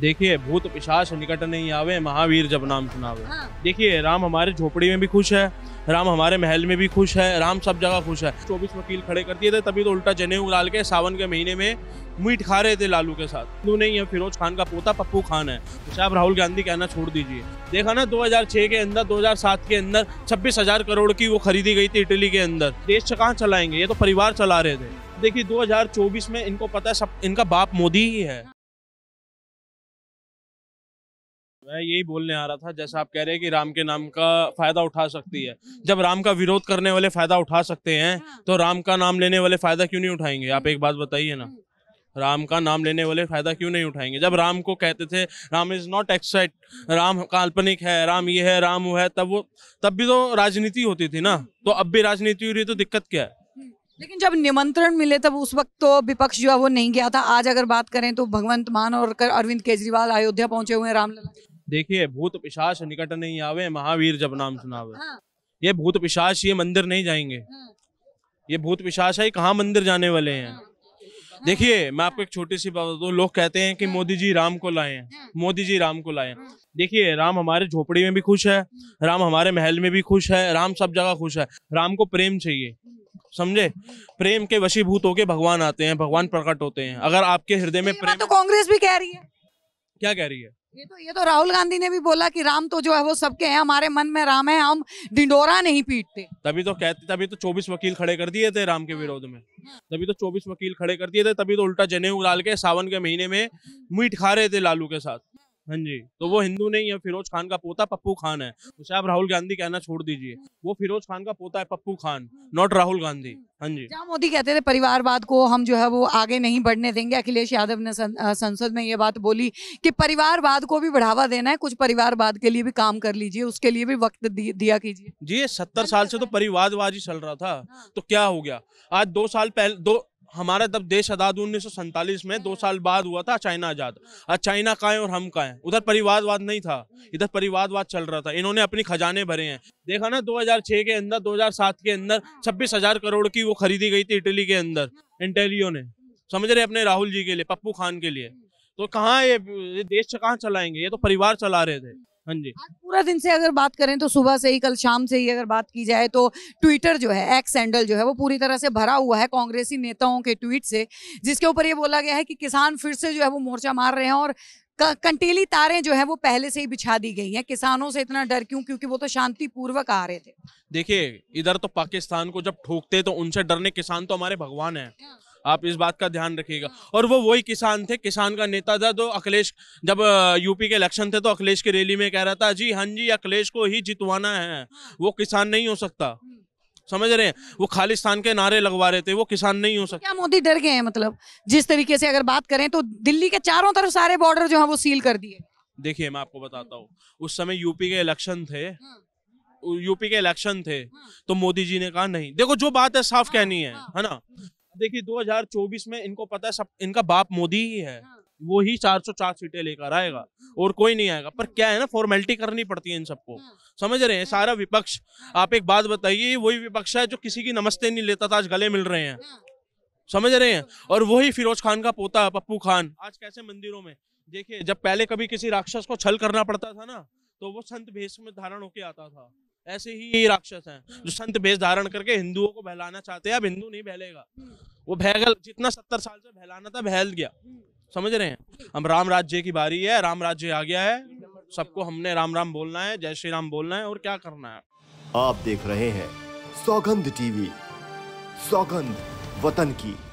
देखिए भूत पिशाच निकट नहीं आवे महावीर जब नाम सुनावे हाँ। देखिए राम हमारे झोपड़ी में भी खुश है राम हमारे महल में भी खुश है राम सब जगह खुश है चौबीस वकील खड़े कर दिए थे तभी तो उल्टा चने लाल के सावन के महीने में मीट खा रहे थे लालू के साथ तू नहीं है फिरोज खान का पोता पप्पू खान है तो आप राहुल गांधी कहना छोड़ दीजिए देखा ना 2006 के अंदर 2007 के अंदर छब्बीस हजार करोड़ की वो खरीदी गई थी इटली के अंदर देश कहाँ चलाएंगे ये तो परिवार चला रहे थे देखिए 2024 में इनको पता है सब इनका बाप मोदी ही है मैं यही बोलने आ रहा था जैसा आप कह रहे हैं कि राम के नाम का फायदा उठा सकती है जब राम का विरोध करने वाले फायदा उठा सकते हैं हाँ। तो राम का नाम लेने वाले फायदा क्यों नहीं उठाएंगे आप एक बात बताइए ना हम्म। राम का नाम लेने वाले फायदा क्यों नहीं उठाएंगे जब राम को कहते थे Ram is not excite Ram काल्पनिक है राम ये है राम वो है तब वो तब भी तो राजनीति होती थी ना हम्म। तो अब भी राजनीति हो रही है तो दिक्कत क्या है हम्म। लेकिन जब निमंत्रण मिले तब उस वक्त तो विपक्ष जो है वो नहीं गया था आज अगर बात करें तो भगवंत मान और अरविंद केजरीवाल अयोध्या पहुंचे हुए हैं रामलला देखिए भूत पिशाच निकट नहीं आवे महावीर जब नाम सुनावे हाँ। ये भूत पिशाच ये मंदिर नहीं जाएंगे हाँ। ये भूत पिशाच है कहाँ मंदिर जाने वाले हैं हाँ। देखिए मैं आपको एक छोटी सी बात बताऊँ लोग कहते हैं कि हाँ। मोदी जी राम को लाए हैं मोदी जी राम को लाए देखिए राम हमारे झोपड़ी में भी खुश है राम हमारे महल में भी खुश है राम सब जगह खुश है राम को प्रेम चाहिए समझे प्रेम के वशीभूत होके भगवान आते हैं भगवान प्रकट होते हैं अगर आपके हृदय में प्रेम तो कांग्रेस भी कह रही है क्या कह रही है ये तो ये तो राहुल गांधी ने भी बोला कि राम तो जो है वो सबके हैं हमारे मन में राम है हम ढिंडोरा नहीं पीटते तभी तो कहते तभी तो 24 वकील खड़े कर दिए थे राम के हाँ, विरोध में हाँ। तभी तो 24 वकील खड़े कर दिए थे तभी तो उल्टा जनेऊ लाल के सावन के महीने में मीट खा रहे थे लालू के साथ हाँ जी तो वो हिंदू नहीं है फिरोज खान का पोता पप्पू खान है उसे आप राहुल गांधी कहना छोड़ दीजिए वो फिरोज खान का पोता है पप्पू खान नॉट राहुल गांधी हाँ जी क्या मोदी कहते थे परिवारवाद को हम जो है वो आगे नहीं बढ़ने देंगे अखिलेश यादव ने संसद में ये बात बोली कि परिवारवाद को भी बढ़ावा देना है कुछ परिवारवाद के लिए भी काम कर लीजिए उसके लिए भी वक्त दिया कीजिए जी सत्तर हाँ साल से तो परिवारवाद ही चल रहा था हाँ। तो क्या हो गया आज दो साल पहले दो हमारा तब देश आज़ाद उन्नीस में दो साल बाद हुआ था चाइना आज़ाद आज चाइना का है और हम का है उधर परिवारवाद नहीं था इधर परिवारवाद चल रहा था इन्होंने अपनी खजाने भरे हैं देखा ना 2006 के अंदर 2007 के अंदर छब्बीस हजार करोड़ की वो खरीदी गई थी इटली के अंदर इंटेलियो ने समझ रहे अपने राहुल जी के लिए पप्पू खान के लिए तो कहाँ ये देश कहाँ चलाएंगे ये तो परिवार चला रहे थे हाँ पूरा दिन से अगर बात करें तो सुबह से ही कल शाम से ही अगर बात की जाए तो ट्विटर जो है एक्स हैंडल जो है वो पूरी तरह से भरा हुआ है कांग्रेसी नेताओं के ट्वीट से जिसके ऊपर ये बोला गया है कि किसान फिर से जो है वो मोर्चा मार रहे हैं और कंटीली तारें जो है वो पहले से ही बिछा दी गई हैं किसानों से इतना डर क्यों क्योंकि वो तो शांतिपूर्वक आ रहे थे देखिए इधर तो पाकिस्तान को जब ठोकते तो उनसे डरने किसान तो हमारे भगवान है हाँ। आप इस बात का ध्यान रखिएगा हाँ। और वो वही किसान थे किसान का नेता था तो अखिलेश जब यूपी के इलेक्शन थे तो अखिलेश की रैली में कह रहा था जी हाँ जी अखिलेश को ही जितवाना है हाँ। वो किसान नहीं हो सकता हम्म। समझ रहे हैं वो खालिस्तान के नारे लगवा रहे थे वो किसान नहीं हो सकता क्या मोदी डर गए हैं मतलब जिस तरीके से अगर बात करें तो दिल्ली के चारों तरफ सारे बॉर्डर जो है वो सील कर दिए देखिए मैं आपको बताता हम्म। हूँ उस समय यूपी के इलेक्शन थे हाँ। यूपी के इलेक्शन थे तो मोदी जी ने कहा नहीं देखो जो बात है साफ कहनी है है ना हम्म। देखिए 2024 में इनको पता है सब इनका बाप मोदी ही है हाँ। वो ही चार सीटें लेकर आएगा हाँ। और कोई नहीं आएगा पर क्या है ना फॉर्मेलिटी करनी पड़ती है इन सबको हाँ। समझ रहे हैं सारा विपक्ष आप एक बात बताइए वही विपक्ष है जो किसी की नमस्ते नहीं लेता था आज गले मिल रहे हैं समझ रहे हैं और वही फिरोज खान का पोता पप्पू खान आज कैसे मंदिरों में देखिए जब पहले कभी किसी राक्षस को छल करना पड़ता था ना तो वो संत भेष में धारण होके आता था ऐसे ही राक्षस हैं जो हाँ। संत भेष धारण करके हिंदुओं को बहलाना चाहते हैं अब हिंदू नहीं बहलेगा हम्म। वो बहल जितना सत्तर साल से बहलाना था बहल गया हम्म। समझ रहे हैं हम राम राज्य की बारी है राम राज्य आ गया है सबको हमने राम राम बोलना है जय श्री राम बोलना है और क्या करना है आप देख रहे हैं सौगंध टीवी सौगंध वतन की